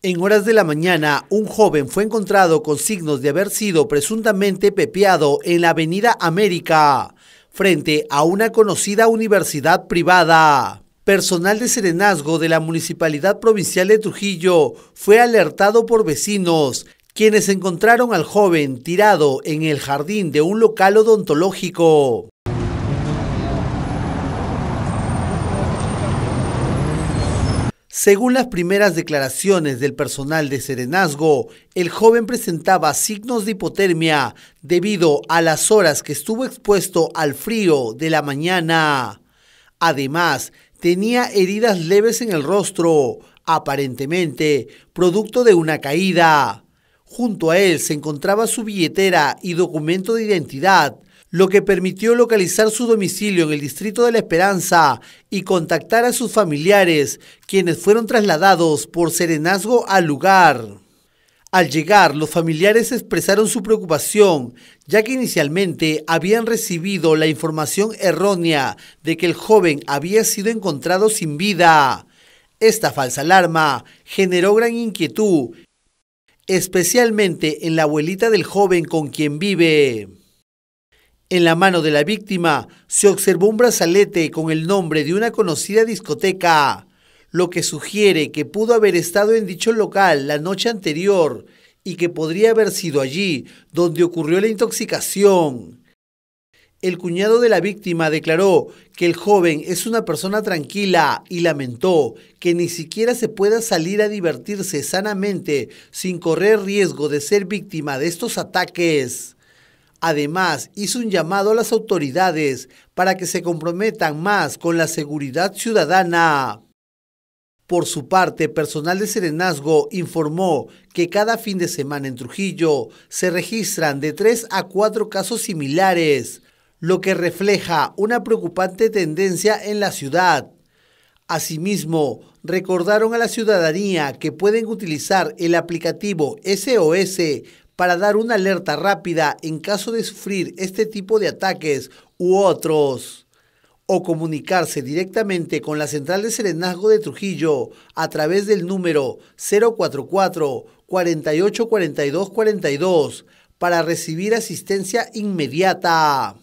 En horas de la mañana, un joven fue encontrado con signos de haber sido presuntamente pepeado en la Avenida América, frente a una conocida universidad privada. Personal de serenazgo de la Municipalidad Provincial de Trujillo fue alertado por vecinos, quienes encontraron al joven tirado en el jardín de un local odontológico. Según las primeras declaraciones del personal de Serenazgo, el joven presentaba signos de hipotermia debido a las horas que estuvo expuesto al frío de la mañana. Además, tenía heridas leves en el rostro, aparentemente producto de una caída. Junto a él se encontraba su billetera y documento de identidad, lo que permitió localizar su domicilio en el distrito de La Esperanza y contactar a sus familiares, quienes fueron trasladados por serenazgo al lugar. Al llegar, los familiares expresaron su preocupación, ya que inicialmente habían recibido la información errónea de que el joven había sido encontrado sin vida. Esta falsa alarma generó gran inquietud, especialmente en la abuelita del joven con quien vive. En la mano de la víctima se observó un brazalete con el nombre de una conocida discoteca, lo que sugiere que pudo haber estado en dicho local la noche anterior y que podría haber sido allí donde ocurrió la intoxicación. El cuñado de la víctima declaró que el joven es una persona tranquila y lamentó que ni siquiera se pueda salir a divertirse sanamente sin correr riesgo de ser víctima de estos ataques. Además, hizo un llamado a las autoridades para que se comprometan más con la seguridad ciudadana. Por su parte, personal de Serenazgo informó que cada fin de semana en Trujillo se registran de tres a cuatro casos similares, lo que refleja una preocupante tendencia en la ciudad. Asimismo, recordaron a la ciudadanía que pueden utilizar el aplicativo SOS para dar una alerta rápida en caso de sufrir este tipo de ataques u otros o comunicarse directamente con la Central de Serenazgo de Trujillo a través del número 044 484242 para recibir asistencia inmediata.